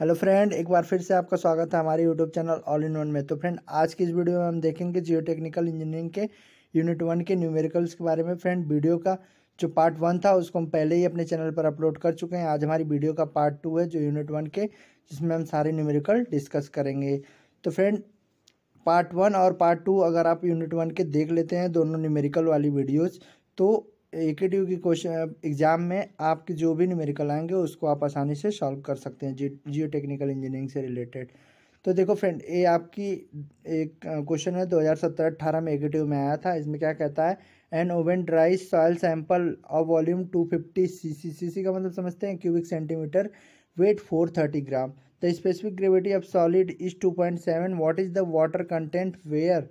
hello friend एक बार फिर से आपका स्वागत है हमारे YouTube channel all in one में तो फ्रेंड आज की इस वीडियो में हम देखेंगे जियो टेक्निकल इंजीनियरिंग के यूनिट वन के न्यूमेरिकल्स के बारे में फ्रेंड वीडियो का जो पार्ट वन था उसको हम पहले ही अपने चैनल पर अपलोड कर चुके हैं आज हमारी वीडियो का पार्ट टू है जो यूनिट वन के जिसमें हम सारे न्यूमेरिकल डिस्कस करेंगे तो फ्रेंड पार्ट वन और पार्ट टू अगर आप यूनिट वन के देख लेते हैं दोनों न्यूमेरिकल वाली वीडियोज़ तो ए के टी यू की क्वेश्चन एग्ज़ाम में आपके जो भी न्यूमेरिकल आएंगे उसको आप आसानी से सॉल्व कर सकते हैं जी जियो टेक्निकल इंजीनियरिंग से रिलेटेड तो देखो फ्रेंड ये आपकी एक क्वेश्चन है 2017-18 में एगेटिव में आया था इसमें क्या कहता है an oven dry soil sample और volume two C C C का मतलब समझते हैं cubic centimetre weight four thirty gram the specific gravity of solid is two point seven what is the water content where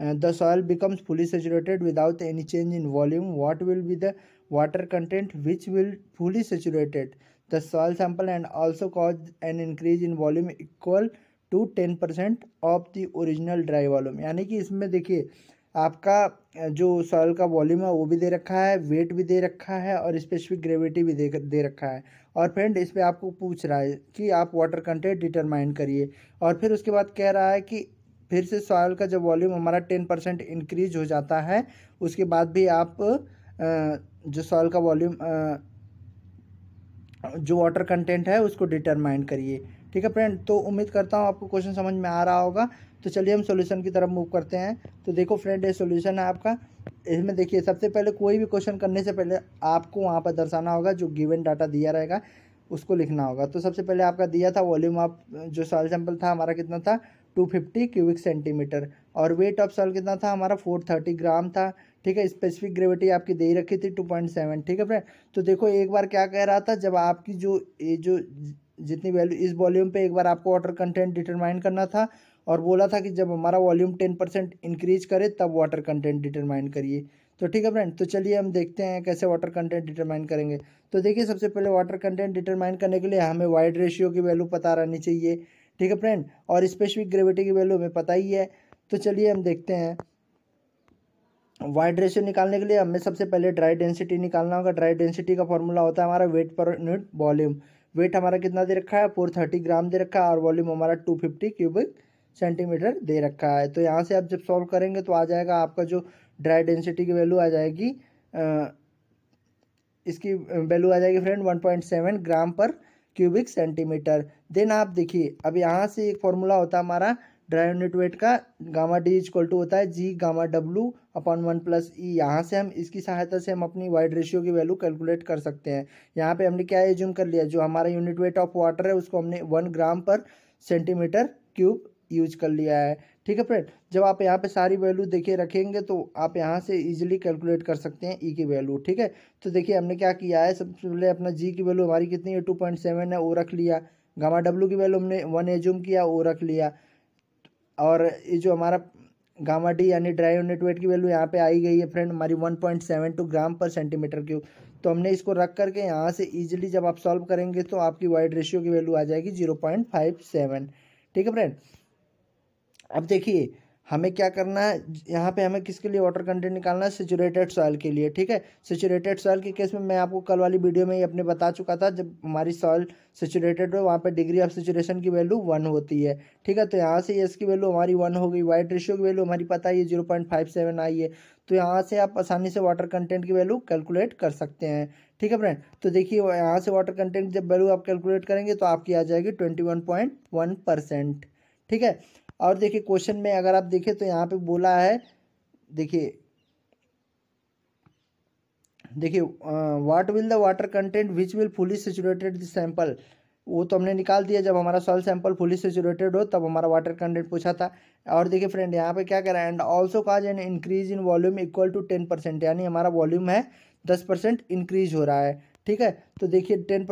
the soil becomes fully saturated without any change in volume what will be the water content which will fully saturated the soil sample and also cause an increase in volume equal to ten percent of the original dry volume यानी कि इसमें देखिए आपका जो soil का volume है वो भी दे रखा है वेट भी दे रखा है और स्पेसिफिक ग्रेविटी भी दे दे रखा है और फ्रेंड इस पर आपको पूछ रहा है कि आप वाटर कंटेंट डिटरमाइन करिए और फिर उसके बाद कह रहा है कि फिर से सॉयल का जब वॉल्यूम हमारा टेन परसेंट इनक्रीज हो जाता है उसके बाद भी आप जो सॉयल का वॉल्यूम जो वाटर कंटेंट है उसको डिटरमाइन करिए ठीक है फ्रेंड तो उम्मीद करता हूँ आपको क्वेश्चन समझ में आ रहा होगा तो चलिए हम सॉल्यूशन की तरफ मूव करते हैं तो देखो फ्रेंड ये सॉल्यूशन है आपका इसमें देखिए सबसे पहले कोई भी क्वेश्चन करने से पहले आपको वहाँ पर दर्शाना होगा जो गिवन डाटा दिया रहेगा उसको लिखना होगा तो सबसे पहले आपका दिया था वॉल्यूम आप जो सॉयल सैंपल था हमारा कितना था टू फिफ्टी क्यूबिक सेंटीमीटर और वेट ऑफ सॉल कितना था हमारा फोर थर्टी ग्राम था ठीक है स्पेसिफिक ग्रेविटी आपकी दे रखी थी टू पॉइंट सेवन ठीक है फ्रेंड तो देखो एक बार क्या कह रहा था जब आपकी जो ये जो जितनी वैल्यू इस वॉल्यूम पे एक बार आपको वाटर कंटेंट डिटरमाइन करना था और बोला था कि जब हमारा वॉल्यूम टेन परसेंट इंक्रीज करे तब वाटर कंटेंट डिटरमाइन करिए तो ठीक है फ्रेंड तो चलिए हम देखते हैं कैसे वाटर कंटेंट डिटरमाइन करेंगे तो देखिए सबसे पहले वाटर कंटेंट डिटरमाइन करने के लिए हमें वाइड रेशियो की वैल्यू पता रहनी चाहिए ठीक है फ्रेंड और स्पेसिफिक ग्रेविटी की वैल्यू हमें पता ही है तो चलिए हम देखते हैं वाइड रेशियो निकालने के लिए हमें सबसे पहले ड्राई डेंसिटी निकालना होगा ड्राई डेंसिटी का फॉर्मूला होता है हमारा wait per unit volume weight हमारा कितना दे रखा है फोर थर्टी ग्राम दे रखा है और वॉल्यूम हमारा टू फिफ्टी क्यूबिक सेंटीमीटर दे रखा है तो यहाँ से आप जब सॉल्व करेंगे तो आ जाएगा आपका जो ड्राई डेंसिटी की वैल्यू आ जाएगी आ, इसकी वैल्यू आ जाएगी friend one point seven gram per cubic centimetre then आप देखिए अब यहाँ से एक फॉर्मूला होता है हमारा ड्राई यूनिट वेट का गामा डी इज टू होता है G gamma W upon one plus E यहाँ से हम इसकी सहायता से हम अपनी वाइड रेशियो की वैल्यू कैलकुलेट कर सकते हैं यहाँ पे हमने क्या एज्यूम कर लिया जो हमारा यूनिट वेट ऑफ वाटर है उसको हमने one gram per centimetre cube use कर लिया है ठीक है फ्रेंड जब आप यहाँ पे सारी वैल्यू देखिए रखेंगे तो आप यहाँ से इजीली कैलकुलेट कर सकते हैं ई e की वैल्यू ठीक है तो देखिए हमने क्या किया है सबसे पहले अपना जी की वैल्यू हमारी कितनी है टू पॉइंट सेवन है वो रख लिया गामा डब्ल्यू की वैल्यू हमने वन एज्यूम किया वो रख लिया और ये जो हमारा गामा डी यानी ड्राई यूनिट वेट की वैल्यू यहाँ पर आई गई है फ्रेंड हमारी one point seven two gram per centimetre cube तो हमने इसको रख करके यहाँ से ईजिली जब आप सॉल्व करेंगे तो आपकी वाइड रेशियो की वैल्यू आ जाएगी जीरो पॉइंट फाइव सेवन ठीक है फ्रेंड अब देखिए हमें क्या करना है यहाँ पे हमें किसके लिए वाटर कंटेंट निकालना है सेचूरेटेड सॉयल के लिए ठीक है सेचूरेटेड सॉयल के केस में मैं आपको कल वाली वीडियो में ही अपने बता चुका था जब हमारी सॉयल सेचूरेटेड हो वहाँ पे डिग्री ऑफ सेचुरेशन की वैल्यू वन होती है ठीक है तो यहाँ से एस की वैल्यू हमारी वन हो गई वाइट रेशियो की वैल्यू हमारी पता है जीरो पॉइंट फाइव सेवन आई है तो यहाँ से आप आसानी से वाटर कंटेंट की वैल्यू कैलकुलेट कर सकते हैं ठीक है फ्रेंड तो देखिए यहाँ से वाटर कंटेंट जब वैल्यू आप कैलकुलेट करेंगे तो आपकी आ जाएगी twenty one point one percent ठीक है और देखिए क्वेश्चन में अगर आप देखें तो यहाँ पे बोला है देखिए देखिए what will the water content which will fully saturated the sample वो तो हमने निकाल दिया जब हमारा सॉइल सैंपल फुली सेचुरेटेड हो तब हमारा वाटर कंटेंट पूछा था और देखिए फ्रेंड यहाँ पे क्या कह रहा है and also cause an increase in volume equal to ten percent यानी हमारा वॉल्यूम है दस परसेंट इंक्रीज हो रहा है ठीक है तो देखिए टेन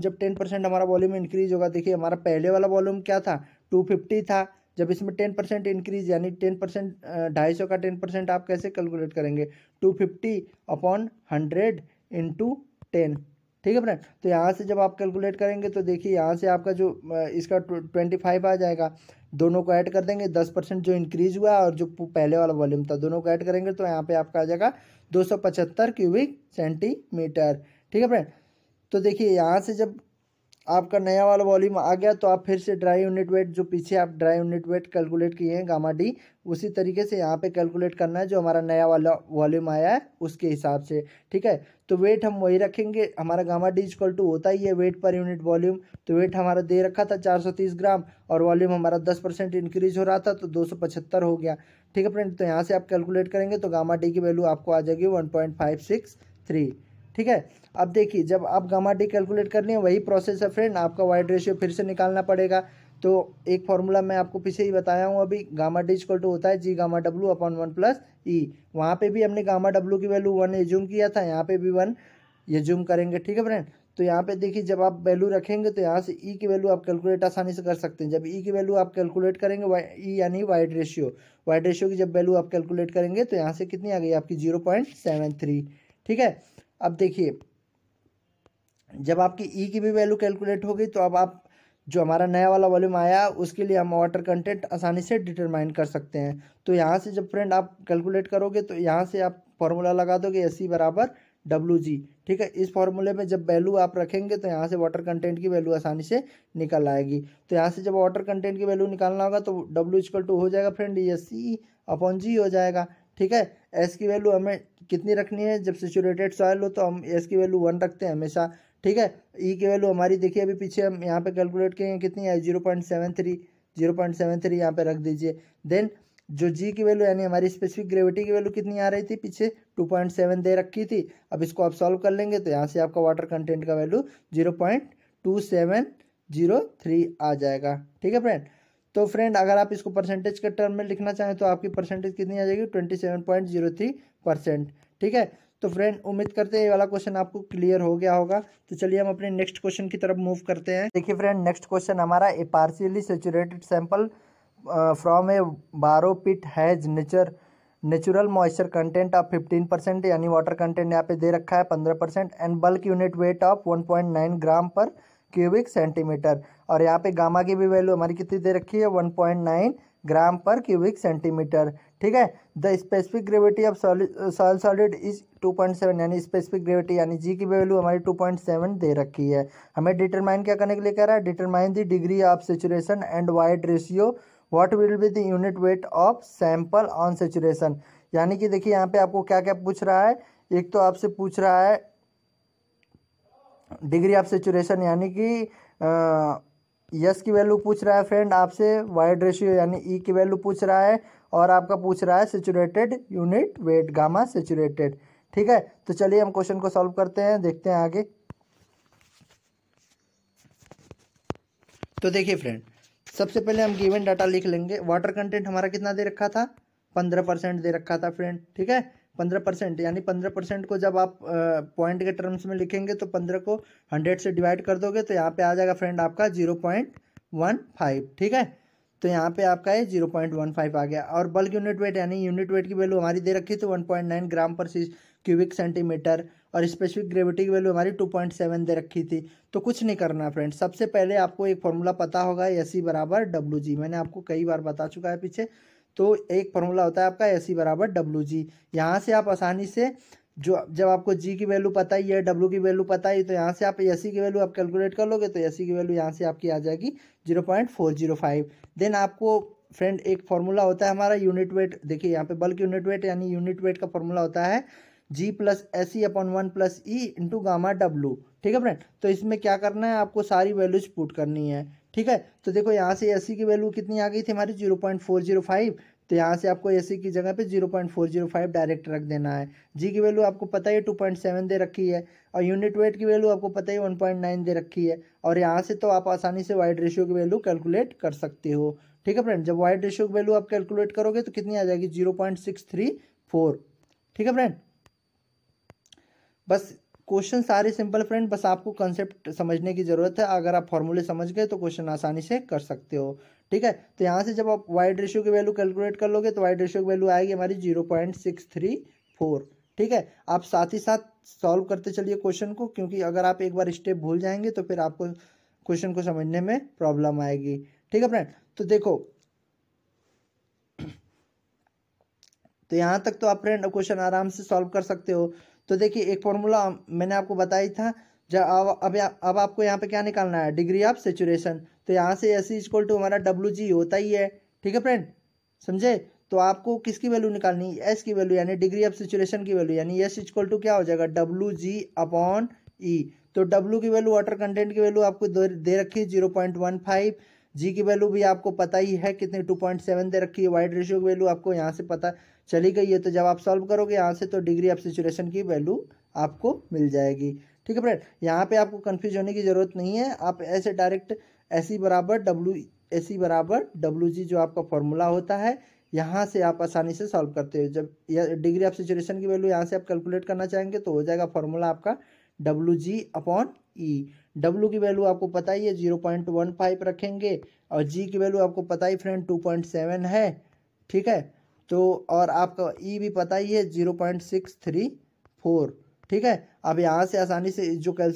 जब टेन परसेंट हमारा वॉल्यूम इंक्रीज होगा देखिए हमारा पहले वाला वॉल्यूम क्या था टू फिफ्टी था जब इसमें टेन परसेंट इंक्रीज यानी टेन परसेंट ढाई सौ का टेन परसेंट आप कैसे कैलकुलेट करेंगे two fifty upon hundred into ten ठीक है फ्रेंड तो यहाँ से जब आप कैलकुलेट करेंगे तो देखिए यहाँ से आपका जो इसका ट्वेंटी फाइव आ जाएगा दोनों को ऐड कर देंगे दस परसेंट जो इंक्रीज हुआ और जो पहले वाला वॉल्यूम था दोनों को ऐड करेंगे तो यहाँ पे आपका आ जाएगा दो सौ पचहत्तर क्यूबिक सेंटीमीटर ठीक है फ्रेंड तो देखिए यहाँ से जब आपका नया वाला वॉल्यूम आ गया तो आप फिर से ड्राई यूनिट वेट जो पीछे आप ड्राई यूनिट वेट कैलकुलेट किए हैं गामा डी उसी तरीके से यहाँ पे कैलकुलेट करना है जो हमारा नया वाला वॉल्यूम आया है उसके हिसाब से ठीक है तो वेट हम वही रखेंगे हमारा गामा डी इक्वल टू होता ही है वेट पर यूनिट वॉल्यूम तो वेट हमारा दे रखा था चार ग्राम और वॉल्यूम हमारा दस परसेंट इंक्रीज हो रहा था तो दो हो गया ठीक है फ्रेंड तो यहाँ से आप कैलकुलेट करेंगे तो गामा डी की वैल्यू आपको आ जाएगी वन ठीक है अब देखिए जब आप गामा डी कैलकुलेट कर लिए वही प्रोसेस है फ्रेंड आपका वाइड रेशियो फिर से निकालना पड़ेगा तो एक फार्मूला मैं आपको पीछे ही बताया हूँ अभी गामा डी इक्वल टू होता है G gamma W upon one plus E वहाँ पर भी हमने गामा डब्लू की वैल्यू वन एज्यूम किया था यहाँ पर भी वन एज्यूम करेंगे ठीक है फ्रेंड तो यहाँ पे देखिए जब आप वैल्यू रखेंगे तो यहाँ से ई e की वैल्यू आप कैलकुलेट आसानी से कर सकते हैं जब ई e की वैल्यू आप कैलकुलेट करेंगे ई e यानी वाइड रेशियो वाइड रेशियो की जब वैल्यू आप कैलकुलेट करेंगे तो यहाँ से कितनी आ गई आपकी जीरो पॉइंट सेवन थ्री ठीक है अब देखिए जब आपकी ई e की भी वैल्यू कैलकुलेट होगी तो अब आप जो हमारा नया वाला वॉल्यूम आया उसके लिए हम वाटर कंटेंट आसानी से डिटरमाइन कर सकते हैं तो यहाँ से जब फ्रेंड आप कैलकुलेट करोगे तो यहाँ से आप फॉर्मूला लगा दोगे एस सी e बराबर डब्ल्यू जी ठीक है इस फॉर्मूले में जब वैल्यू आप रखेंगे तो यहाँ से वाटर कंटेंट की वैल्यू आसानी से निकल आएगी तो यहाँ से जब वाटर कंटेंट की वैल्यू निकालना होगा तो डब्ल्यू इजकल टू हो जाएगा friend S C upon G हो जाएगा ठीक है एस की वैल्यू हमें कितनी रखनी है जब सेचूरेटेड सॉयल हो तो हम एस की वैल्यू वन रखते हैं हमेशा ठीक है ई e की वैल्यू हमारी देखिए अभी पीछे हम यहाँ पे कैलकुलेट किए कितनी है zero point seven three zero point seven three यहाँ पे रख दीजिए देन जो जी की वैल्यू यानी हमारी स्पेसिफिक ग्रेविटी की वैल्यू कितनी आ रही थी पीछे टू पॉइंट सेवन दे रखी थी अब इसको आप सॉल्व कर लेंगे तो यहाँ से आपका वाटर कंटेंट का value zero point two seven zero three आ जाएगा ठीक है फ्रेंड तो फ्रेंड अगर आप इसको परसेंटेज के टर्म में लिखना चाहें तो आपकी परसेंटेज कितनी आ जाएगी twenty seven point zero three percent ठीक है तो फ्रेंड उम्मीद करते हैं ये वाला क्वेश्चन आपको क्लियर हो गया होगा तो चलिए हम अपने नेक्स्ट क्वेश्चन की तरफ मूव करते हैं देखिए फ्रेंड नेक्स्ट क्वेश्चन हमारा A partially saturated sample from a borrow pit has nature natural moisture content of fifteen percent यानी वाटर कंटेंट यहाँ पे दे रखा है पंद्रह परसेंट and bulk unit weight of one point nine gram per cubic centimetre और यहाँ पे गामा की भी वैल्यू हमारी कितनी दे रखी है one point nine gram per cubic centimetre ठीक है the specific gravity of solid sol solid is 2.7 यानी स्पेसिफिक ग्रेविटी यानी जी की वैल्यू हमारी 2.7 दे रखी है हमें डिटरमाइन क्या करने के लिए कह रहा है determine the degree of saturation and void ratio what will be the unit weight of sample on saturation यानी कि देखिए यहाँ पे आपको क्या क्या पूछ रहा है एक तो आपसे पूछ रहा है डिग्री ऑफ सेचुरेशन यानी कि uh, यस की वैल्यू पूछ रहा है फ्रेंड आपसे वाइड रेशियो यानी ई e की वैल्यू पूछ रहा है और आपका पूछ रहा है saturated unit weight gamma saturated ठीक है तो चलिए हम क्वेश्चन को सॉल्व करते हैं देखते हैं आगे तो देखिए फ्रेंड सबसे पहले हम गिवन डाटा लिख लेंगे वाटर कंटेंट हमारा कितना दे रखा था पंद्रह परसेंट दे रखा था फ्रेंड ठीक है पंद्रह परसेंट यानी पंद्रह परसेंट को जब आप पॉइंट के टर्म्स में लिखेंगे तो पंद्रह को हंड्रेड से डिवाइड कर दोगे तो यहाँ पे आ जाएगा फ्रेंड आपका जीरो पॉइंट वन फाइव ठीक है तो यहाँ पे आपका ये जीरो पॉइंट वन फाइव आ गया और बल्क यूनिट वेट यानी यूनिट वेट की वैल्यू हमारी दे रखी थी one point nine gram per cubic centimetre और स्पेसिफिक ग्रेविटी की वैल्यू हमारी टू पॉइंट सेवन दे रखी थी तो कुछ नहीं करना फ्रेंड सबसे पहले आपको एक फॉर्मूला पता होगा एस सी e बराबर डब्ल्यू जी मैंने आपको कई बार बता चुका है पीछे तो एक फॉर्मूला होता है आपका ए सी e बराबर डब्लू जी यहाँ से आप आसानी से जो जब आपको जी की वैल्यू पता ही है डब्लू की वैल्यू पता ही तो यहाँ से आप ए e की वैल्यू आप कैलकुलेट कर लोगे तो ए e की वैल्यू यहाँ से आपकी आ जाएगी zero point four zero five then आपको फ्रेंड एक फॉर्मूला होता है हमारा यूनिट वेट देखिए यहाँ पे बल्क यूनिट वेट यानी यूनिट वेट का फॉर्मूला होता है G plus A C upon one plus E into gamma W ठीक है फ्रेंड तो इसमें क्या करना है आपको सारी वैल्यूज पुट करनी है ठीक है तो देखो यहाँ से एस की वैल्यू कितनी आ गई थी हमारी zero point four zero five तो यहाँ से आपको एस की जगह पे zero point four zero five direct रख देना है जी की वैल्यू आपको पता ही टू पॉइंट सेवन दे रखी है और यूनिट वेट की वैल्यू आपको पता ही वन पॉइंट नाइन दे रखी है और यहाँ से तो आप आसानी से वाइड रेशियो की वैल्यू कैलकुलेट कर सकते हो ठीक है फ्रेंड जब वाइड रेशियो की वैल्यू आप कैलकुलेट करोगे तो कितनी आ जाएगी zero point six three four ठीक है फ्रेंड बस क्वेश्चन सारे सिंपल फ्रेंड बस आपको कंसेप्ट समझने की ज़रूरत है अगर आप फॉर्मूले समझ गए तो क्वेश्चन आसानी से कर सकते हो ठीक है तो यहाँ से जब आप वाइड रेशियो की वैल्यू कैलकुलेट कर लोगे तो वाइड रेशियो की वैल्यू आएगी हमारी zero point six three four ठीक है आप साथ ही साथ सॉल्व करते चलिए क्वेश्चन को क्योंकि अगर आप एक बार स्टेप भूल जाएंगे तो फिर आपको क्वेश्चन को समझने में प्रॉब्लम आएगी ठीक है फ्रेंड तो देखो तो यहाँ तक तो आप फ्रेंड क्वेश्चन आराम से सॉल्व कर सकते हो तो देखिए एक फॉर्मूला मैंने आपको बताया था जब अब अब आपको यहाँ पे क्या निकालना है डिग्री ऑफ सेचुरेशन तो यहाँ से एस इज टू हमारा डब्ल्यू जी होता ही है ठीक है फ्रेंड समझे तो आपको किसकी वैल्यू निकालनी है एस की वैल्यू यानी डिग्री ऑफ सेचुरेशन की वैल्यू यानी एस इज टू क्या हो जाएगा डब्ल्यू जी अपॉन ई तो डब्ल्यू की वैल्यू वाटर कंटेंट की वैल्यू आपको दे रखी है zero point one five G की वैल्यू भी आपको पता ही है कितनी टू पॉइंट सेवन दे रखी है वाइड रेशियो की वैल्यू आपको यहाँ से पता चली गई है तो जब आप सॉल्व करोगे यहाँ से तो डिग्री ऑफ सिचुएशन की वैल्यू आपको मिल जाएगी ठीक है फ्रेंड यहाँ पे आपको कन्फ्यूज होने की ज़रूरत नहीं है आप ऐसे डायरेक्ट एस e बराबर डब्ल्यू सी e बराबर डब्ल्यू जी जो आपका फॉर्मूला होता है यहाँ से आप आसानी से सॉल्व करते हो जब यह डिग्री ऑफ सिचुएशन की वैल्यू यहाँ से आप कैलकुलेट करना चाहेंगे तो हो जाएगा फॉर्मूला आपका W G upon E W की वैल्यू आपको पता ही है जीरो पॉइंट वन फाइव रखेंगे और जी की वैल्यू आपको पता ही फ्रेंड टू पॉइंट सेवन है ठीक है तो और आपका ई e भी पता ही है zero point six three four ठीक है अब यहाँ से आसानी से जो कैल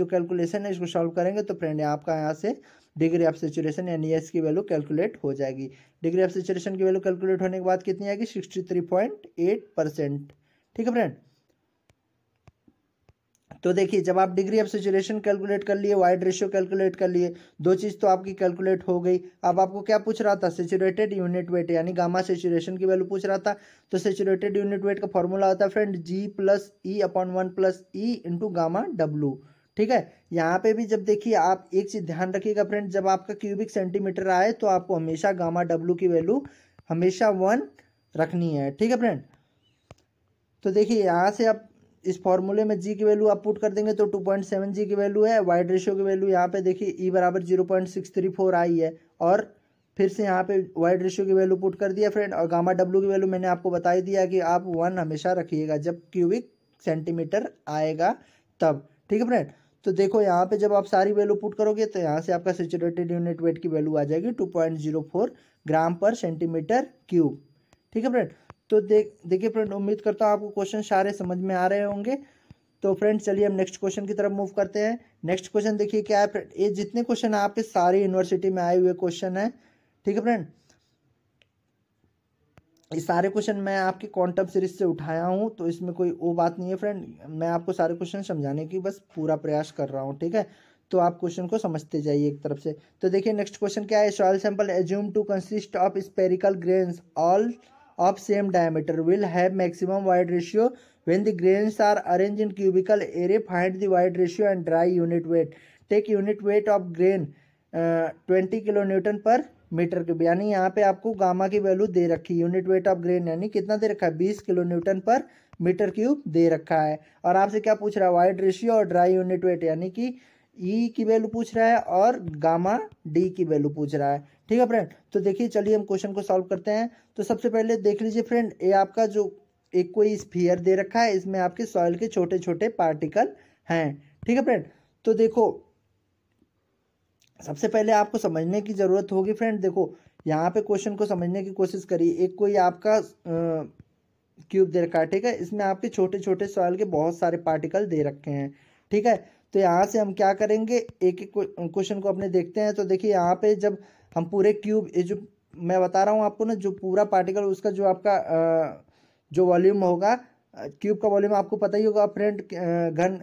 जो कैलकुलेशन है इसको सॉल्व करेंगे तो फ्रेंड आपका यहाँ से डिग्री ऑफ सेचुरेशन यानी एस की वैल्यू कैलकुलेट हो जाएगी डिग्री ऑफ सेचुरेशन की वैल्यू कैलकुलेट होने के बाद कितनी आएगी sixty three point eight percent ठीक है फ्रेंड तो देखिए जब आप डिग्री ऑफ सेचुरेशन कैलकुलेट कर लिए वाइड रेशियो कैलकुलेट कर लिए दो चीज़ तो आपकी कैलकुलेट हो गई अब आपको क्या पूछ रहा था सेचुरेटेड यूनिट वेट यानी गामा सेचुरेशन की वैल्यू पूछ रहा था तो सेचुरेटेड यूनिट वेट का फॉर्मूला होता है friend G plus E upon one plus E into gamma W ठीक है यहाँ पे भी जब देखिए आप एक चीज़ ध्यान रखिएगा फ्रेंड जब आपका क्यूबिक सेंटीमीटर आए तो आपको हमेशा गामा डब्लू की वैल्यू हमेशा वन रखनी है ठीक है फ्रेंड तो देखिए यहाँ से आप इस फॉर्मूले में जी की वैल्यू आप पुट कर देंगे तो टू पॉइंट सेवन जी की वैल्यू है वाइड रेशियो की वैल्यू यहाँ पे देखिए ई e बराबर zero point six three four आई है और फिर से यहाँ पे वाइड रेशियो की वैल्यू पुट कर दिया फ्रेंड और गामा डब्ल्यू की वैल्यू मैंने आपको बता ही दिया कि आप वन हमेशा रखिएगा जब क्यूबिक सेंटीमीटर आएगा तब ठीक है फ्रेंड तो देखो यहाँ पे जब आप सारी वैल्यू पुट करोगे तो यहाँ से आपका सेचुरेटेड यूनिट वेट की वैल्यू आ जाएगी two point zero four gram per centimetre cube ठीक है फ्रेंड तो देख देखिए फ्रेंड उम्मीद करता हूँ आपको क्वेश्चन सारे समझ में आ रहे होंगे तो फ्रेंड चलिए हम नेक्स्ट क्वेश्चन की तरफ मूव करते हैं नेक्स्ट क्वेश्चन देखिए क्या है फ्रेंड ये जितने क्वेश्चन आपके सारी यूनिवर्सिटी में आए हुए क्वेश्चन है ठीक है फ्रेंड ये सारे क्वेश्चन मैं आपकी क्वांटम सीरीज से उठाया हूँ तो इसमें कोई वो बात नहीं है फ्रेंड मैं आपको सारे क्वेश्चन समझाने की बस पूरा प्रयास कर रहा हूँ ठीक है तो आप क्वेश्चन को समझते जाइए एक तरफ से तो देखिए नेक्स्ट क्वेश्चन क्या है soil sample assume to consist of spherical grains all of same diameter will have maximum void ratio when the grains are arrange in cubical array find the void ratio and dry unit weight take unit weight of grain twenty kilo newton per metre के यानी यहाँ पे आपको gamma की value दे रखी है unit weight of grain यानी कितना दे रखा है बीस kilo newton per metre cube दे रखा है और आपसे क्या पूछ रहा है वाइड रेशियो और ड्राई यूनिट वेट यानी कि ई e की वैल्यू पूछ रहा है और गामा डी की वैल्यू पूछ रहा है ठीक है फ्रेंड तो देखिए चलिए हम क्वेश्चन को सॉल्व करते हैं तो सबसे पहले देख लीजिए फ्रेंड ये आपका जो एक कोई स्फीयर दे रखा है इसमें आपके सॉइल के छोटे छोटे पार्टिकल हैं ठीक है फ्रेंड तो देखो सबसे पहले आपको समझने की ज़रूरत होगी फ्रेंड देखो यहाँ पे क्वेश्चन को समझने की कोशिश करिए एक कोई आपका क्यूब दे रखा है ठीक है इसमें आपके छोटे छोटे सॉयल के बहुत सारे पार्टिकल दे रखे हैं ठीक है तो यहाँ से हम क्या करेंगे एक एक क्वेश्चन को अपने देखते हैं तो देखिए यहाँ पे जब हम पूरे क्यूब ये जो मैं बता रहा हूँ आपको ना जो पूरा पार्टिकल उसका जो आपका जो वॉल्यूम होगा क्यूब का वॉल्यूम आपको पता ही होगा फ्रेंड घन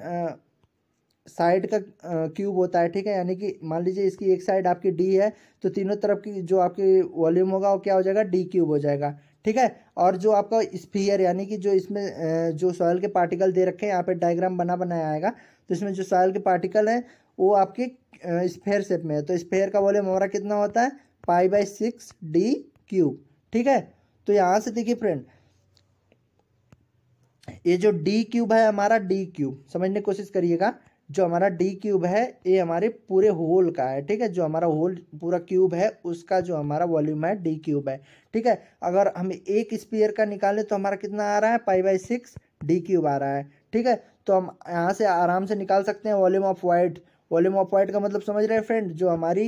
साइड का क्यूब होता है ठीक है यानी कि मान लीजिए इसकी एक साइड आपकी डी है तो तीनों तरफ की जो आपकी वॉल्यूम होगा वो क्या हो जाएगा डी क्यूब हो जाएगा ठीक है और जो आपका स्फीयर यानी कि जो इसमें जो सॉयल के पार्टिकल दे रखे हैं यहाँ पे डायग्राम बना बनाया आएगा तो इसमें जो सॉयल के पार्टिकल हैं वो आपके स्पेयर शेप में है तो स्पेयर का वॉल्यूम हमारा कितना होता है pi by six D cube ठीक है तो यहाँ से देखिए फ्रेंड ये जो डी क्यूब है हमारा डी क्यूब समझने की कोशिश करिएगा जो हमारा डी क्यूब है ये हमारे पूरे होल का है ठीक है जो हमारा होल पूरा क्यूब है उसका जो हमारा वॉल्यूम है डी क्यूब है ठीक है अगर हम एक स्पीयर का निकालें तो हमारा कितना आ रहा है pi by six D cube आ रहा है ठीक है तो हम यहाँ से आराम से निकाल सकते हैं volume of void volume of void का मतलब समझ रहे हैं फ्रेंड जो हमारी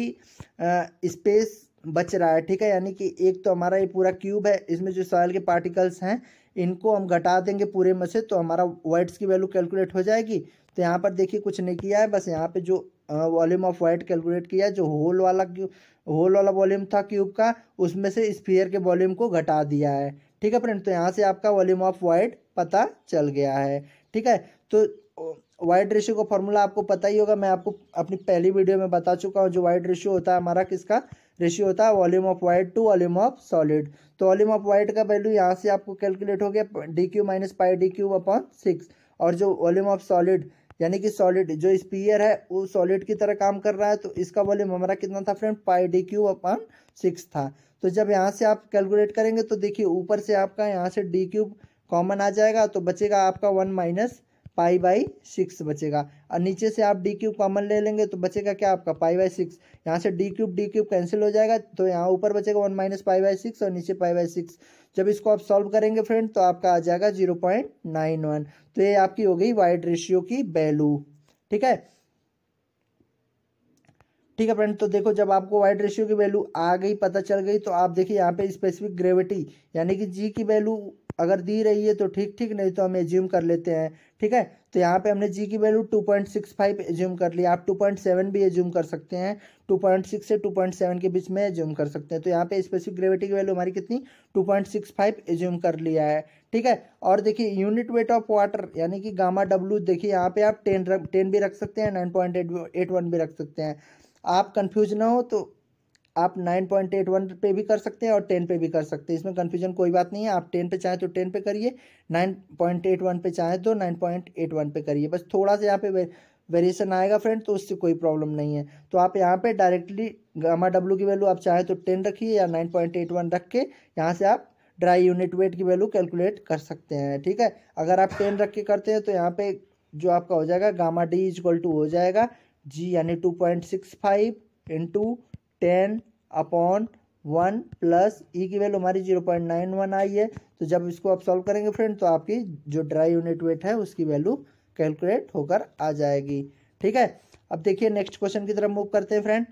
स्पेस बच रहा है ठीक है यानी कि एक तो हमारा ये पूरा क्यूब है इसमें जो सॉयल के पार्टिकल्स हैं इनको हम घटा देंगे पूरे में से तो हमारा वाइट्स की वैल्यू कैलकुलेट हो जाएगी तो यहाँ पर देखिए कुछ नहीं किया है बस यहाँ पे जो वॉल्यूम ऑफ वाइट कैलकुलेट किया जो होल वाला होल वाला वॉल्यूम था क्यूब का उसमें से स्पीयर के वॉल्यूम को घटा दिया है ठीक है फ्रेंड तो यहाँ से आपका वॉल्यूम ऑफ वाइट पता चल गया है ठीक है तो वाइड रेशियो का फॉर्मूला आपको पता ही होगा मैं आपको अपनी पहली वीडियो में बता चुका हूँ जो वाइड रेशियो होता है हमारा किसका रेशियो होता है volume of void to volume of solid तो वॉल्यूम ऑफ वाइट का वैल्यू यहाँ से आपको कैलकुलेट हो गया D cube minus pi D cube upon six और जो वॉल्यूम ऑफ सॉलिड यानी कि सॉलिड जो स्पीयर है वो सॉलिड की तरह काम कर रहा है तो इसका वॉल्यूम हमारा कितना था friend pi D cube upon six था तो जब यहाँ से आप कैलकुलेट करेंगे तो देखिए ऊपर से आपका यहाँ से डी क्यूब कॉमन आ जाएगा तो बचेगा आपका one minus pi by six बचेगा और नीचे से आप डी क्यूब कॉमन ले लेंगे तो बचेगा क्या आपका पाई बाई सिक्स यहाँ से D cube D cube cancel हो जाएगा तो यहाँ ऊपर बचेगा one minus pi by six और नीचे पाई बाई सिक्स जब इसको आप सॉल्व करेंगे फ्रेंड तो आपका आ जाएगा जीरो पॉइंट नाइन वन तो ये आपकी हो गई वाइड रेशियो की वैल्यू ठीक है ठीक है फ्रेंड तो देखो जब आपको वाइड रेशियो की वैल्यू आ गई पता चल गई तो आप देखिए यहाँ पे स्पेसिफिक ग्रेविटी यानी कि जी की वैल्यू अगर दी रही है तो ठीक ठीक नहीं तो हम एज्यूम कर लेते हैं ठीक है तो यहाँ पे हमने जी की वैल्यू 2.65 एज्यूम कर लिया आप 2.7 भी एज्यूम कर सकते हैं 2.6 से 2.7 के बीच में एज्यूम कर सकते हैं तो यहाँ पे स्पेसिफिक ग्रेविटी की वैल्यू हमारी कितनी 2.65 एज्यूम कर लिया है ठीक है और देखिए यूनिट वेट ऑफ वाटर यानी कि गामा डब्ल्यू देखिए यहाँ पे आप टेन टेन भी रख सकते हैं नाइन भी रख सकते हैं आप कन्फ्यूज ना हो तो आप 9.81 पे भी कर सकते हैं और 10 पे भी कर सकते हैं इसमें कन्फ्यूजन कोई बात नहीं है आप 10 पे चाहें तो 10 पे करिए 9.81 पे चाहें तो 9.81 पे करिए बस थोड़ा सा यहाँ पे वेरिएशन आएगा फ्रेंड तो उससे कोई प्रॉब्लम नहीं है तो आप यहाँ पे डायरेक्टली गामा डब्ल्यू की वैल्यू आप चाहें तो टेन रखिए या नाइन पॉइंट एट वन रख के यहाँ से आप ड्राई यूनिट वेट की वैल्यू कैलकुलेट कर सकते हैं ठीक है अगर आप टेन रख के करते हैं तो यहाँ पे जो आपका हो जाएगा gamma D is equal to हो जाएगा जी यानी two point six five into ten upon one plus E की वैल्यू हमारी जीरो पॉइंट नाइन वन आई है तो जब इसको आप सॉल्व करेंगे फ्रेंड तो आपकी जो ड्राई यूनिट वेट है उसकी वैल्यू कैलकुलेट होकर आ जाएगी ठीक है अब देखिए नेक्स्ट क्वेश्चन की तरफ मूव करते हैं फ्रेंड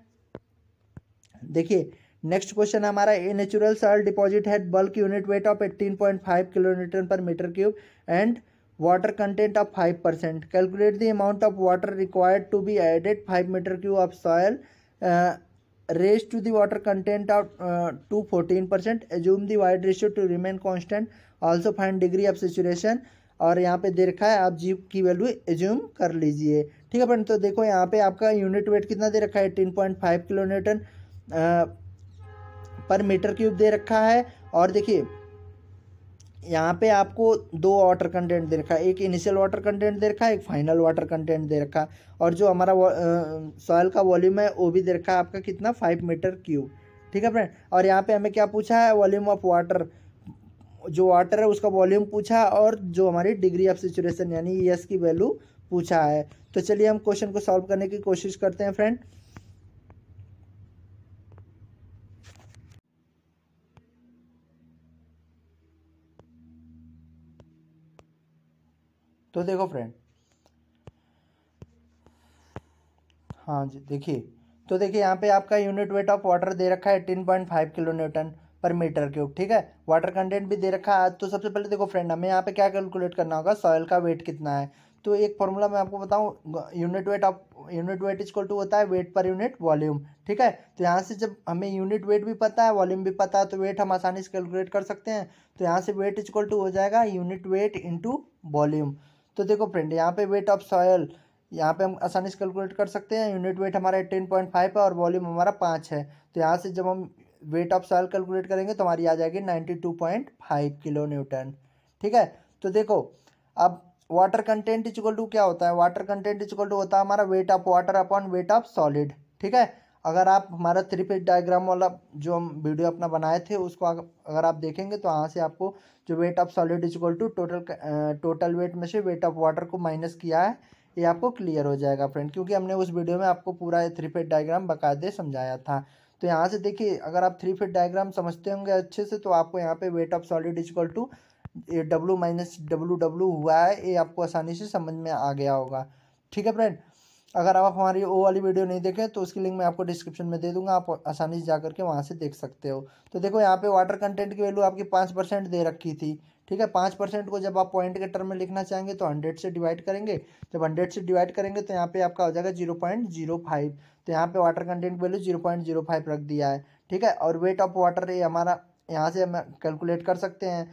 देखिए नेक्स्ट क्वेश्चन हमारा ए नेचुरल सॉल डिपॉजिट है bulk unit weight of point five kilometre per metre cube and water content of five percent calculate the amount of water required to be added five metre cube of soil raised to the water content of uh, to 14% assume the void ratio to remain constant also find degree of saturation और यहाँ पे दे रखा है आप जी की value assume कर लीजिए ठीक है फ्रेंड तो देखो यहाँ पे आपका यूनिट वेट कितना दे रखा है eighteen point five kilo newton per metre cube दे रखा है और देखिए यहाँ पे आपको दो वाटर कंटेंट दे रखा है एक इनिशियल वाटर कंटेंट दे रखा है एक फाइनल वाटर कंटेंट दे रखा है और जो हमारा सॉयल का वॉल्यूम है वो भी दे रखा है आपका कितना फाइव मीटर क्यूब ठीक है फ्रेंड और यहाँ पे हमें क्या पूछा है वॉल्यूम ऑफ वाटर जो वाटर है उसका वॉल्यूम पूछा और जो हमारी डिग्री ऑफ सिचुएशन यानी यस e की वैल्यू पूछा है तो चलिए हम क्वेश्चन को सॉल्व करने की कोशिश करते हैं फ्रेंड तो देखो फ्रेंड हाँ जी देखिए तो देखिए यहाँ पे आपका यूनिट वेट ऑफ वाटर दे रखा है eighteen point five kilo newton per metre cube ठीक है वाटर कंटेंट भी दे रखा है तो सबसे पहले देखो फ्रेंड हमें यहाँ पे क्या कैलकुलेट करना होगा सॉयल का वेट कितना है तो एक फॉर्मूला मैं आपको बताऊँ unit weight of unit weight is equal to होता है वेट पर यूनिट वॉल्यूम ठीक है तो यहाँ से जब हमें यूनिट वेट भी पता है वॉल्यूम भी पता है तो वेट हम आसानी से कैलकुलेट कर सकते हैं तो यहाँ से वेट इजक्वल टू हो जाएगा यूनिट वेट इंटू वॉल्यूम तो देखो फ्रेंड यहाँ पे वेट ऑफ सॉयल यहाँ पे हम आसानी से कैलकुलेट कर सकते हैं यूनिट वेट हमारा टेन पॉइंट फाइव है और वॉल्यूम हमारा पाँच है तो यहाँ से जब हम वेट ऑफ सॉयल कैलकुलेट करेंगे तो हमारी आ जाएगी ninety two point five kilo newton ठीक है तो देखो अब वाटर कंटेंट इजक्वल टू क्या होता है वाटर कंटेंट इजक्वल टू होता है हमारा weight of water upon weight of solid ठीक है अगर आप हमारा थ्री फेज डायग्राम वाला जो हम वीडियो अपना बनाए थे उसको अगर आप देखेंगे तो यहाँ से आपको जो weight of solid is equal to total total weight में से वेट ऑफ वाटर को माइनस किया है ये आपको क्लियर हो जाएगा फ्रेंड क्योंकि हमने उस वीडियो में आपको पूरा थ्री फेट डायग्राम बकायदे समझाया था तो यहाँ से देखिए अगर आप थ्री फेट डायग्राम समझते होंगे अच्छे से तो आपको यहाँ पे weight of solid is equal to W minus W W हुआ है ये आपको आसानी से समझ में आ गया होगा ठीक है फ्रेंड अगर आप हमारी वो वाली वीडियो नहीं देखें तो उसकी लिंक मैं आपको डिस्क्रिप्शन में दे दूंगा आप आसानी से जा करके वहाँ से देख सकते हो तो देखो यहाँ पे वाटर कंटेंट की वैल्यू आपकी पाँच परसेंट दे रखी थी ठीक है पाँच परसेंट को जब आप पॉइंट के टर्म में लिखना चाहेंगे तो हंड्रेड से डिवाइड करेंगे जब हंड्रेड से डिवाइड करेंगे तो यहाँ पर आपका हो जाएगा जीरो पॉइंट जीरो फाइव तो यहाँ पे water content value zero point zero five रख दिया है ठीक है और वेट ऑफ वाटर ये हमारा यहाँ से हम कैलकुलेट कर सकते हैं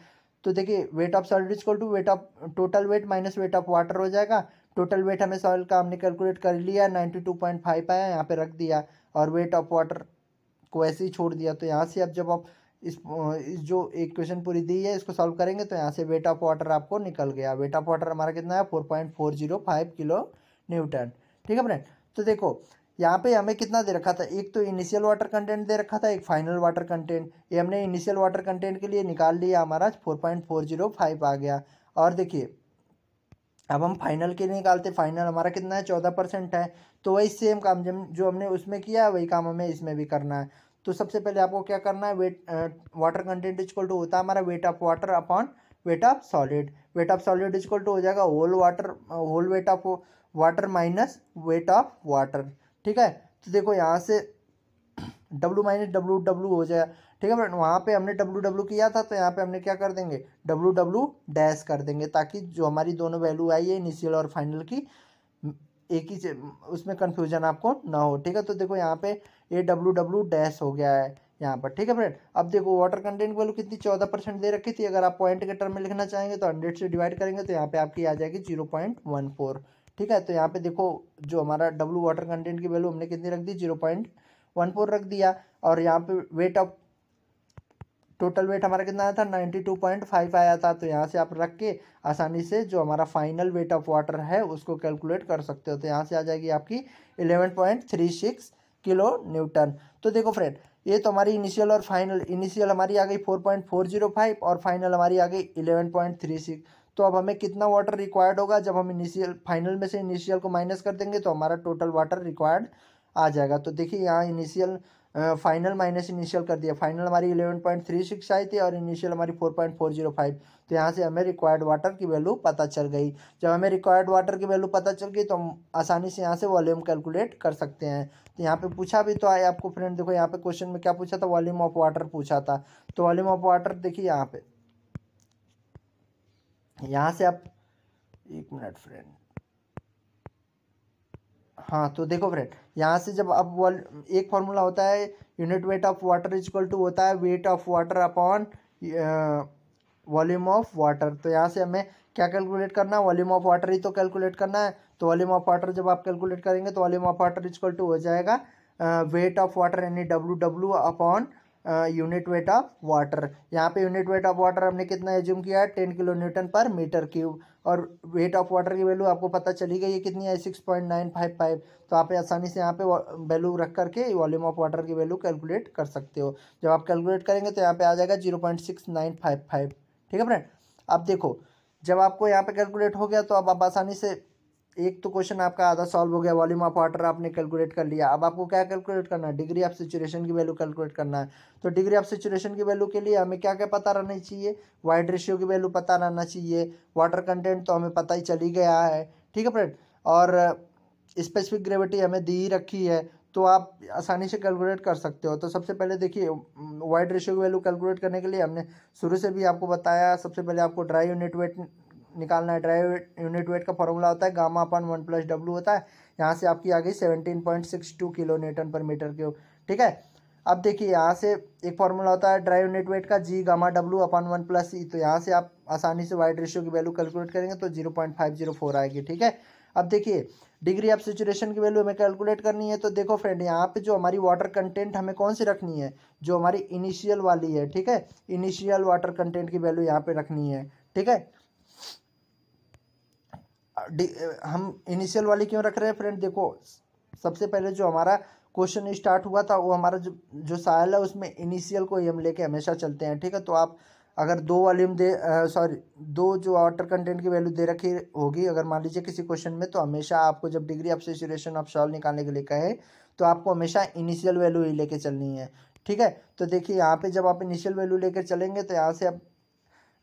तो देखिए weight of solid is to weight of total weight minus weight of water हो जाएगा टोटल वेट हमें सॉइल का हमने कैलकुलेट कर लिया नाइन्टी टू पॉइंट फाइव आया यहाँ पे रख दिया और वेट ऑफ वाटर को ऐसे ही छोड़ दिया तो यहाँ से अब जब आप इस, इस जो क्वेश्चन पूरी दी है इसको सॉल्व करेंगे तो यहाँ से वेट ऑफ वाटर आपको निकल गया वेट ऑफ वाटर हमारा कितना है four point four zero five kilo newton ठीक है फ्रेंड तो देखो यहाँ पे हमें कितना दे रखा था एक तो इनिशियल वाटर कंटेंट दे रखा था एक फाइनल वाटर कंटेंट ये हमने इनिशियल वाटर कंटेंट के लिए निकाल लिया हमारा four point four zero five आ गया और देखिए अब हम फाइनल के निकालते फाइनल हमारा कितना है चौदह परसेंट है तो वही सेम काम जब जो हमने उसमें किया है वही काम हमें इसमें भी करना है तो सबसे पहले आपको क्या करना है weight water content is equal to होता है हमारा weight of water upon weight of solid weight of solid is equal to हो जाएगा whole water whole weight of water minus weight of water ठीक है तो देखो यहाँ से डब्लू माइनस डब्लू डब्लू हो जाए ठीक है फ्रेंड वहाँ पे हमने डब्लू डब्लू किया था तो यहाँ पे हमने क्या कर देंगे डब्लू डब्लू डैश कर देंगे ताकि जो हमारी दोनों वैल्यू आई है इनिशियल और फाइनल की एक ही उसमें कन्फ्यूजन आपको ना हो ठीक है तो देखो यहाँ पे ये डब्लू डब्लू डैश हो गया है यहाँ पर ठीक है फ्रेंड अब देखो वाटर कंटेंट वैल्यू कितनी चौदह परसेंट दे रखी थी अगर आप पॉइंट के टर्म में लिखना चाहेंगे तो हंड्रेड से डिवाइड करेंगे तो यहाँ पे आपकी आ जाएगी जीरो पॉइंट वन फोर ठीक है तो यहाँ पे देखो जो हमारा डब्लू वाटर कंटेंट की वैल्यू हमने कितनी रख दी जीरो पॉइंट वन फोर रख दिया और यहाँ पे वेट ऑफ टोटल वेट हमारा कितना आया था नाइन्टी टू पॉइंट फाइव आया था तो यहाँ से आप रख के आसानी से जो हमारा फाइनल वेट ऑफ वाटर है उसको कैलकुलेट कर सकते हो तो यहाँ से आ जाएगी आपकी point three six kilo newton तो देखो फ्रेंड ये तो हमारी इनिशियल और फाइनल इनिशियल हमारी आ गई फोर और फाइनल हमारी आ गई इलेवन तो अब हमें कितना वाटर रिक्वायर्ड होगा जब हम इनिशियल फाइनल में से इनिशियल को माइनस कर देंगे तो हमारा टोटल वाटर रिक्वायर्ड आ जाएगा तो देखिए यहाँ इनिशियल फाइनल माइनस इनिशियल कर दिया फाइनल हमारी इलेवन पॉइंट थ्री सिक्स आई थी और इनिशियल हमारी four point four zero five तो यहाँ से हमें रिक्वायर्ड वाटर की वैल्यू पता चल गई जब हमें रिक्वायर्ड वाटर की वैल्यू पता चल गई तो हम आसानी से यहाँ से वॉल्यूम कैलकुलेट कर सकते हैं तो यहाँ पे पूछा भी तो आए आपको फ्रेंड देखो यहाँ पे क्वेश्चन में क्या पूछा था वॉल्यूम ऑफ वाटर पूछा था तो वॉल्यूम ऑफ वाटर देखिए यहाँ पे यहाँ से आप एक मिनट फ्रेंड हाँ तो देखो फ्रेंड यहाँ से जब अब वॉल एक फॉर्मूला होता है unit weight of water is equal to होता है weight of water upon volume of water तो यहाँ से हमें क्या कैलकुलेट करना है वॉल्यूम ऑफ वाटर ही तो कैलकुलेट करना है तो वॉल्यूम ऑफ वाटर जब आप कैलकुलेट करेंगे तो volume of water is equal to हो जाएगा वेट ऑफ वाटर यानी W W upon unit weight of water यहाँ पे यूनिट वेट ऑफ वाटर हमने कितना एज्यूम किया है ten kilo newton per metre cube और वेट ऑफ वाटर की वैल्यू आपको पता चली गई है कितनी है six point nine five five तो आप आसानी से यहाँ पे वैल्यू रख करके वॉल्यूम ऑफ वाटर की वैल्यू कैलकुलेट कर सकते हो जब आप कैलकुलेट करेंगे तो यहाँ पे आ जाएगा zero point six nine five five ठीक है फ्रेंड अब देखो जब आपको यहाँ पे कैलकुलेट हो गया तो अब आप आसानी से एक तो क्वेश्चन आपका आधा सॉल्व हो गया वॉल्यूम ऑफ वाटर आपने कैलकुलेट कर लिया अब आपको क्या कैलकुलेट करना है डिग्री ऑफ सिचुएशन की वैल्यू कैलकुलेट करना है तो डिग्री ऑफ सिचुएशन की वैल्यू के लिए हमें क्या क्या पता रहना चाहिए वाइड रेशियो की वैल्यू पता रहना चाहिए वाटर कंटेंट तो हमें पता ही चली गया है ठीक है फ्रेंड और स्पेसिफिक uh, ग्रेविटी हमें दी ही रखी है तो आप आसानी से कैलकुलेट कर सकते हो तो सबसे पहले देखिए वाइड um, रेशियो की वैल्यू कैलकुलेट करने के लिए हमने शुरू से भी आपको बताया सबसे पहले आपको ड्राई यूनिट वेट निकालना है ड्राइव यूनिट वेट का फॉर्मूला होता है gamma upon one plus W होता है यहाँ से आपकी आ गई seventeen point six two kilo newton per metre cube ठीक है अब देखिए यहाँ से एक फॉर्मूला होता है ड्राइव यूनिट वेट का G gamma W upon one plus E तो यहाँ से आप आसानी से वाइड रेशियो की वैल्यू कैलकुलेट करेंगे तो zero point five zero four आएगी ठीक है अब देखिए डिग्री ऑफ सेचुरेशन की वैल्यू हमें कैलकुलेट करनी है तो देखो फ्रेंड यहाँ पे जो हमारी वाटर कंटेंट हमें कौन सी रखनी है जो हमारी इनिशियल वाली है ठीक है इनिशियल वाटर कंटेंट की वैल्यू यहाँ पे रखनी है ठीक है हम इनिशियल वाले क्यों रख रहे हैं फ्रेंड देखो सबसे पहले जो हमारा क्वेश्चन स्टार्ट हुआ था वो हमारा जो जो साइल है उसमें इनिशियल को ही हम लेके हमेशा चलते हैं ठीक है तो आप अगर दो वॉल्यूम दे सॉरी दो जो वाटर कंटेंट की वैल्यू दे रखी होगी अगर मान लीजिए किसी क्वेश्चन में तो हमेशा आपको जब degree of saturation of soil निकालने के लिए कहे तो आपको हमेशा इनिशियल वैल्यू ही लेके चलनी है ठीक है तो देखिए यहाँ पे जब आप इनिशियल वैल्यू लेकर चलेंगे तो यहाँ से आप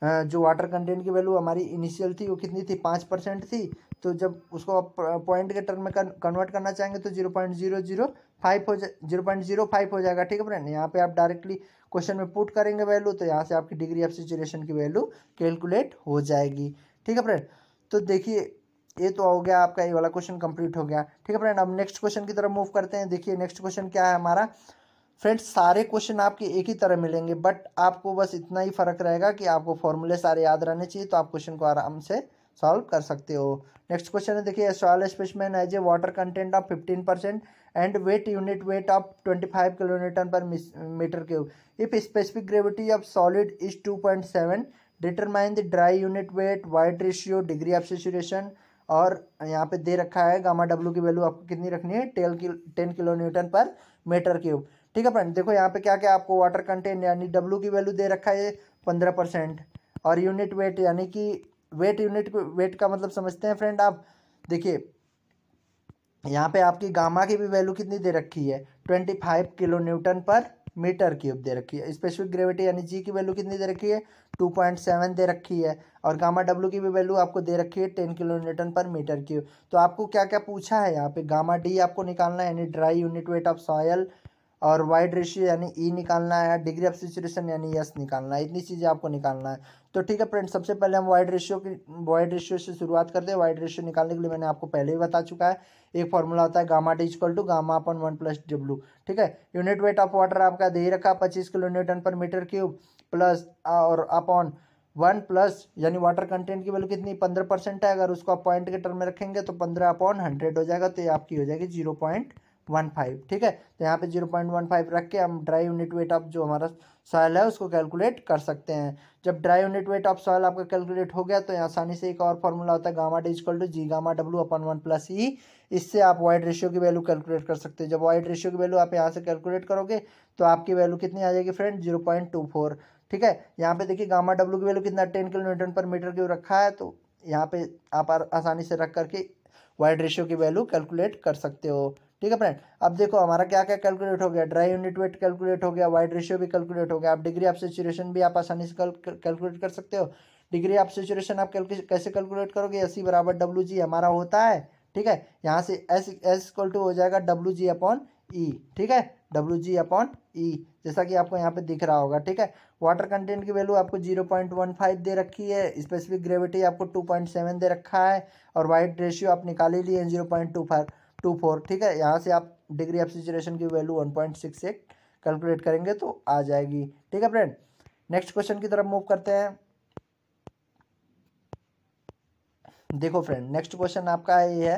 जो वाटर कंटेंट की वैल्यू हमारी इनिशियल थी वो कितनी थी पाँच परसेंट थी तो जब उसको आप पॉइंट के टर्म में कन्वर्ट करना चाहेंगे तो zero point zero zero five हो जाए जीरो पॉइंट जीरो फाइव हो जाएगा ठीक है फ्रेंड यहाँ पे आप डायरेक्टली क्वेश्चन में पुट करेंगे वैल्यू तो यहाँ से आपकी डिग्री ऑफ सिचुएशन की वैल्यू कैलकुलेट हो जाएगी ठीक है फ्रेंड तो देखिए ये तो हो गया आपका ये वाला क्वेश्चन कंप्लीट हो गया ठीक है फ्रेंड अब नेक्स्ट क्वेश्चन की तरफ मूव करते हैं देखिए नेक्स्ट क्वेश्चन क्या है हमारा फ्रेंड्स सारे क्वेश्चन आपके एक ही तरह मिलेंगे बट आपको बस इतना ही फ़र्क रहेगा कि आपको फॉर्मूले सारे याद रहने चाहिए तो आप क्वेश्चन को आराम से सॉल्व कर सकते हो नेक्स्ट क्वेश्चन है देखिए soil specimen has a water content of fifteen percent and wet unit weight of twenty five kilometre per metre cube if specific gravity of solid is two point seven determine the dry unit weight void ratio degree of saturation और यहाँ पे दे रखा है gamma W की value आपको कितनी रखनी है टेल की ten kilo newton per metre cube ठीक है फ्रेंड देखो यहाँ पे क्या क्या आपको वाटर कंटेंट यानी डब्ल्यू की वैल्यू दे रखा है पंद्रह परसेंट और यूनिट वेट यानी कि वेट यूनिट वेट का मतलब समझते हैं फ्रेंड आप देखिए यहाँ पे आपकी गामा की भी वैल्यू कितनी दे रखी है twenty five kilo newton per metre cube दे रखी है स्पेसिफिक ग्रेविटी यानी जी की वैल्यू कितनी दे रखी है टू पॉइंट सेवन दे रखी है और गामा डब्ल्यू की भी वैल्यू आपको दे रखी है ten kilo newton per metre cube तो आपको क्या क्या पूछा है यहाँ पे गामा डी आपको निकालना है यानी dry unit weight of soil और वाइड रेशियो यानी ई e निकालना है डिग्री ऑफ सिचुएशन यानी यस निकालना है इतनी चीज़ें आपको निकालना है तो ठीक है फ्रेंड सबसे पहले हम वाइड रेशियो की वाइड रेशियो से शुरुआत करते हैं वाइड रेशियो निकालने के लिए मैंने आपको पहले ही बता चुका है एक फॉर्मूला होता है gamma D equal to gamma upon one plus W ठीक है यूनिट वेट ऑफ वाटर आपका दे ही रखा पच्चीस kilo newton per metre cube plus और अपॉन वन प्लस यानी वाटर कंटेंट की वैल्यू कितनी पंद्रह परसेंट है अगर उसको आप पॉइंट के टर्म में रखेंगे तो पंद्रह अपॉन हंड्रेड हो जाएगा तो ये आपकी हो जाएगी जीरो पॉइंट वन फाइव ठीक है तो यहाँ पे जीरो पॉइंट वन फाइव रख के हम ड्राई यूनिट वेट ऑफ जो हमारा सॉयल है उसको कैलकुलेट कर सकते हैं जब dry unit weight of soil आपका कैलकुलेट हो गया तो यहाँ आसानी से एक और फॉर्मूला होता है gamma D is equal to G gamma W upon one plus E इससे आप वाइड रेशियो की वैल्यू कैलकुलेट कर सकते हैं जब वाइड रेशियो की वैल्यू आप यहाँ से कैलकुलेट करोगे तो आपकी वैल्यू कितनी आ जाएगी friend zero point two four ठीक है यहाँ पे देखिए गामा डब्ल्यू की वैल्यू कितना ten kilo newton per metre की रखा है तो यहाँ पे आप आसानी से रख करके वाइड रेशियो की वैल्यू कैलकुलेट कर सकते हो ठीक है फ्रेंड अब देखो हमारा क्या क्या कैलकुलेट हो गया ड्राई यूनिट वेट कैलकुलेट हो गया वाइड रेशियो भी कैलकुलेट हो गया आप डिग्री ऑफ सेचुरेशन भी आप आसानी से कैलकुलेट कर सकते हो डिग्री ऑफ सेचुरेशन आप कैसे कैलकुलेट करोगे एस बराबर डब्ल्यू जी हमारा होता है ठीक है यहाँ से एस एस इक्वल टू हो जाएगा डब्ल्यू जी अपॉन ई ठीक है डब्ल्यू जी अपॉन ई जैसा कि आपको यहाँ पे दिख रहा होगा ठीक है वाटर कंटेंट की वैल्यू आपको जीरो पॉइंट वन फाइव दे रखी है स्पेसिफिक ग्रेविटी आपको टू पॉइंट सेवन दे रखा है और वाइट रेशियो आप निकाली लिए zero point two five two four ठीक है यहाँ से आप डिग्री ऑफ सिचुएशन की value one point six eight calculate करेंगे तो आ जाएगी ठीक है फ्रेंड नेक्स्ट क्वेश्चन की तरफ मूव करते हैं देखो फ्रेंड नेक्स्ट क्वेश्चन आपका ये है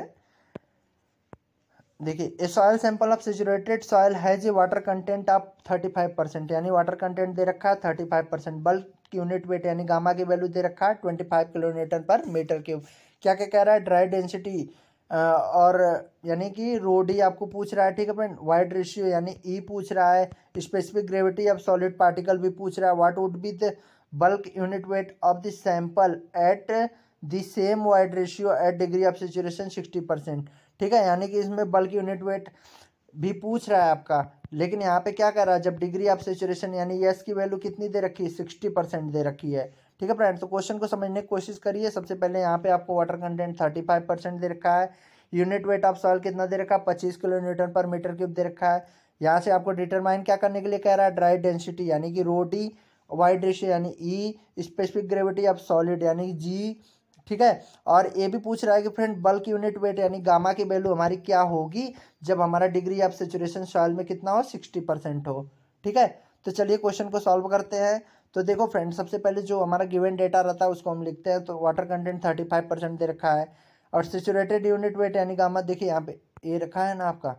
देखिए a soil sample of saturated soil has a water content of thirty five percent यानी वाटर कंटेंट दे रखा है थर्टी फाइव परसेंट बल्क की यूनिट वेट यानी गामा की वैल्यू दे रखा है twenty five kilometre per metre cube क्या क्या कह रहा है ड्राई डेंसिटी और यानी कि रोड ही आपको पूछ रहा है ठीक है फ्रेंड वाइड रेशियो यानी ई e पूछ रहा है specific gravity of solid particle भी पूछ रहा है what would be the bulk unit weight of the sample at the same void ratio at degree of saturation sixty percent ठीक है यानी कि इसमें बल्क यूनिट वेट भी पूछ रहा है आपका लेकिन यहाँ पे क्या कर रहा है जब डिग्री ऑफ सेचुरेशन यानी यस की वैल्यू कितनी दे रखी है सिक्सटी परसेंट दे रखी है ठीक है फ्रेंड तो क्वेश्चन को समझने की कोशिश करिए सबसे पहले यहाँ पे आपको water content thirty five percent दे रखा है यूनिट वेट ऑफ सॉइल कितना दे रखा है पच्चीस kilo newton per metre cube दे रखा है यहाँ से आपको डिटरमाइन क्या करने के लिए कह रहा है ड्राई डेंसिटी यानी कि रोटी वाइड रेशियो यानी e specific gravity of solid यानी कि जी ठीक है और ये भी पूछ रहा है कि फ्रेंड बल्क यूनिट वेट यानी गामा की वैल्यू हमारी क्या होगी जब हमारा डिग्री ऑफ सेचुरेशन सॉइल में कितना हो सिक्सटी परसेंट हो ठीक है तो चलिए क्वेश्चन को सॉल्व करते हैं तो देखो फ्रेंड सबसे पहले जो हमारा गिवन डेटा रहता है उसको हम लिखते हैं तो water content thirty five percent दे रखा है और सेचुरेटेड यूनिट वेट यानी गामा देखिए यहाँ पे ये रखा है ना आपका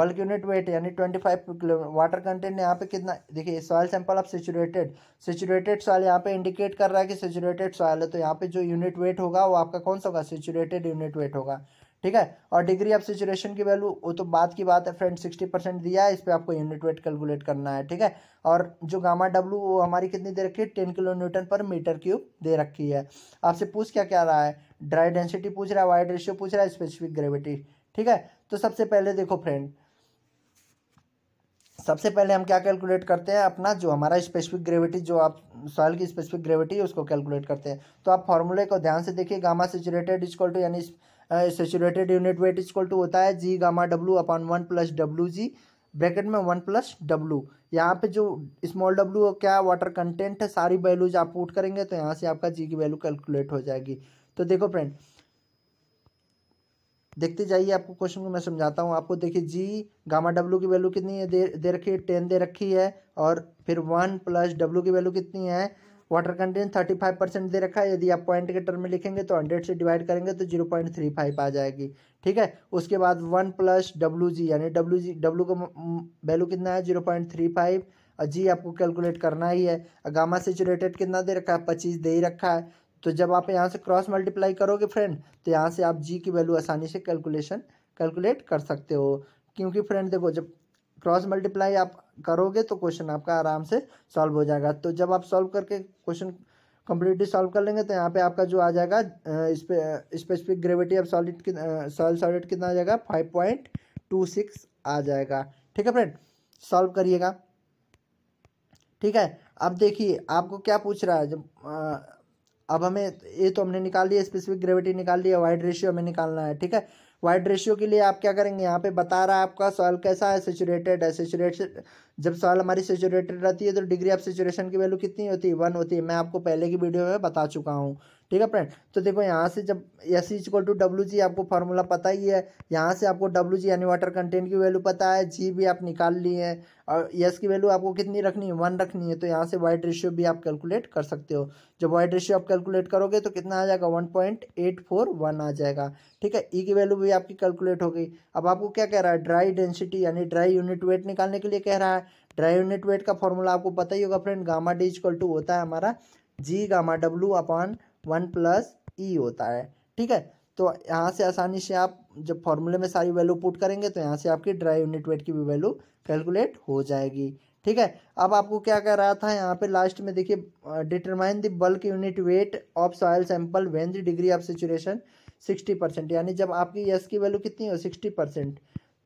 बल्क यूनिट वेट यानी twenty five kilo water content यहाँ पे कितना देखिए soil sample of saturated saturated soil यहाँ पे इंडिकेट कर रहा है कि सेचुरेटेड सॉयल है तो यहाँ पे जो यूनिट वेट होगा वो आपका कौन सा होगा सेचुरेटेड यूनिट वेट होगा ठीक है और डिग्री ऑफ सिचुएशन की वैल्यू वो तो बात की बात है फ्रेंड सिक्सटी परसेंट दिया है इस पर आपको यूनिट वेट कैलकुलेट करना है ठीक है और जो गामा डब्लू वो हमारी कितनी दे रखी है ten kilo newton per metre cube दे रखी है आपसे पूछ क्या क्या रहा है ड्राई डेंसिटी पूछ रहा है वाइड रेशियो पूछ रहा है स्पेसिफिक ग्रेविटी ठीक है तो सबसे पहले देखो फ्रेंड सबसे पहले हम क्या कैलकुलेट करते हैं अपना जो हमारा स्पेसिफिक ग्रेविटी जो आप सॉइल की स्पेसिफिक ग्रेविटी है उसको कैलकुलेट करते हैं तो आप फॉर्मूले को ध्यान से देखिए गामा सिचुरेटेड इजक्वल टू यानी saturated unit weight is to होता है G gamma W upon one plus W G bracket में वन प्लस डब्लू यहाँ पे जो स्मॉल डब्लू क्या वाटर कंटेंट है सारी वैल्यूज आप पुट करेंगे तो यहाँ से आपका जी की वैल्यू कैलकुलेट हो जाएगी तो देखो फ्रेंड देखते जाइए आपको क्वेश्चन को मैं समझाता हूँ आपको देखिए जी गामा डब्लू की वैल्यू कितनी है दे दे रखी है टेन दे रखी है और फिर वन प्लस डब्लू की वैल्यू कितनी है water content thirty five percent दे रखा है यदि आप पॉइंट के टर्म में लिखेंगे तो हंड्रेड से डिवाइड करेंगे तो जीरो पॉइंट थ्री फाइव आ जाएगी ठीक है उसके बाद वन प्लस डब्लू जी यानी डब्ल्यू जी डब्लू का वैल्यू कितना है जीरो पॉइंट थ्री फाइव और जी आपको कैलकुलेट करना ही है गामा सेचुरेटेड कितना दे रखा है पच्चीस दे ही रखा है तो जब आप यहाँ से क्रॉस मल्टीप्लाई करोगे फ्रेंड तो यहाँ से आप जी की वैल्यू आसानी से कैलकुलेशन कैलकुलेट कर सकते हो क्योंकि फ्रेंड देखो जब क्रॉस मल्टीप्लाई आप करोगे तो क्वेश्चन आपका आराम से सॉल्व हो जाएगा तो जब आप सॉल्व करके क्वेश्चन कम्प्लीटली सॉल्व कर लेंगे तो यहाँ पे आपका जो आ जाएगा specific gravity of solid sol solid कितना आ जाएगा फाइव पॉइंट टू सिक्स आ जाएगा ठीक है फ्रेंड सॉल्व करिएगा ठीक है अब देखिए आपको क्या पूछ रहा है जब आ, अब हमें ये तो हमने निकाल लिया स्पेसिफिक ग्रेविटी निकाल लिया वाइड रेशियो हमें निकालना है ठीक है वाइड रेशियो के लिए आप क्या करेंगे यहाँ पे बता रहा है आपका सॉल कैसा है सेचुरेटेड है सेचुरेटेड जब सॉल हमारी सेचुरेटेड रहती है तो डिग्री ऑफ सेचुरेशन की वैल्यू कितनी होती है वन होती है मैं आपको पहले की वीडियो में बता चुका हूँ ठीक है फ्रेंड तो देखो यहाँ से जब S is equal to W G आपको फार्मूला पता ही है यहाँ से आपको डब्ल्यू जी यानी वाटर कंटेंट की वैल्यू पता है जी भी आप निकाल लिए हैं और एस की वैल्यू आपको कितनी रखनी है वन रखनी है तो यहाँ से वाइट रेशियो भी आप कैलकुलेट कर सकते हो जब वाइट रेशियो आप कैलकुलेट करोगे तो कितना आ जाएगा one point eight four one आ जाएगा ठीक है ई e की वैल्यू भी आपकी कैलकुलेट हो गई अब आपको क्या कह रहा है ड्राई डेंसिटी यानी ड्राई यूनिट वेट निकालने के लिए कह रहा है ड्राई यूनिट वेट का फॉर्मूला आपको पता ही होगा friend gamma D equal to होता है हमारा G gamma W upon one plus e होता है ठीक है तो यहाँ से आसानी से आप जब फॉर्मूले में सारी वैल्यू पुट करेंगे तो यहाँ से आपकी ड्राई यूनिट वेट की भी वैल्यू कैलकुलेट हो जाएगी ठीक है अब आपको क्या कह रहा था यहाँ पे लास्ट में देखिए determine the bulk unit weight of soil sample when the degree of saturation sixty percent यानी जब आपकी यस की वैल्यू कितनी हो सिक्सटी परसेंट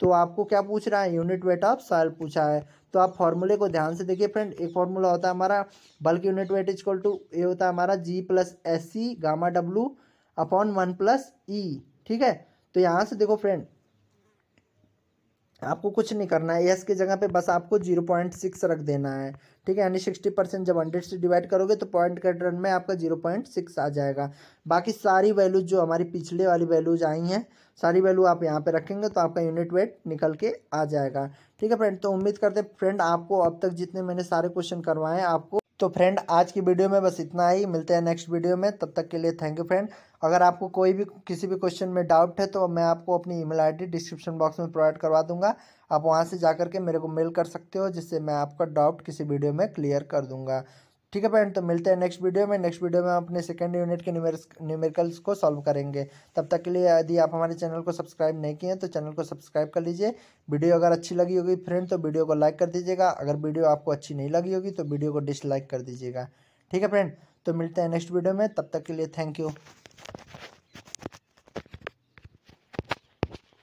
तो आपको क्या पूछ रहा है यूनिट वेट ऑफ सॉयल पूछा है तो आप फॉर्मूले को ध्यान से देखिए फ्रेंड एक फॉर्मूला होता है हमारा bulk unit weight is equal to a होता है हमारा G plus S C gamma W upon one plus e ठीक है तो यहाँ से देखो फ्रेंड आपको कुछ नहीं करना है एस की जगह पे बस आपको जीरो पॉइंट सिक्स रख देना है ठीक है यानी सिक्सटी परसेंट जब हंड्रेड से डिवाइड करोगे तो पॉइंट के टर्न में आपका जीरो पॉइंट सिक्स आ जाएगा बाकी सारी वैल्यूज जो हमारी पिछले वाली वैल्यूज आई हैं सारी वैल्यू आप यहाँ पे रखेंगे तो आपका यूनिट वेट निकल के आ जाएगा ठीक है फ्रेंड तो उम्मीद करते हैं फ्रेंड आपको अब तक जितने मैंने सारे क्वेश्चन करवाए हैं आपको तो फ्रेंड आज की वीडियो में बस इतना ही मिलते हैं नेक्स्ट वीडियो में तब तक के लिए थैंक यू फ्रेंड अगर आपको कोई भी किसी भी क्वेश्चन में डाउट है तो मैं आपको अपनी ईमेल आईडी डिस्क्रिप्शन बॉक्स में प्रोवाइड करवा दूंगा आप वहां से जा करके मेरे को मेल कर सकते हो जिससे मैं आपका डाउट किसी वीडियो में क्लियर कर दूंगा ठीक है फ्रेंड तो मिलते हैं नेक्स्ट वीडियो में नेक्स्ट वीडियो में हम अपने सेकेंड यूनिट के न्यूमेरिकल्स को सॉल्व करेंगे तब तक के लिए यदि आप हमारे चैनल को सब्सक्राइब नहीं किए हैं तो चैनल को सब्सक्राइब कर लीजिए वीडियो अगर अच्छी लगी होगी फ्रेंड तो वीडियो को लाइक कर दीजिएगा अगर वीडियो आपको अच्छी नहीं लगी होगी तो वीडियो को डिसलाइक कर दीजिएगा ठीक है फ्रेंड तो मिलते हैं नेक्स्ट वीडियो में तब तक के लिए थैंक यू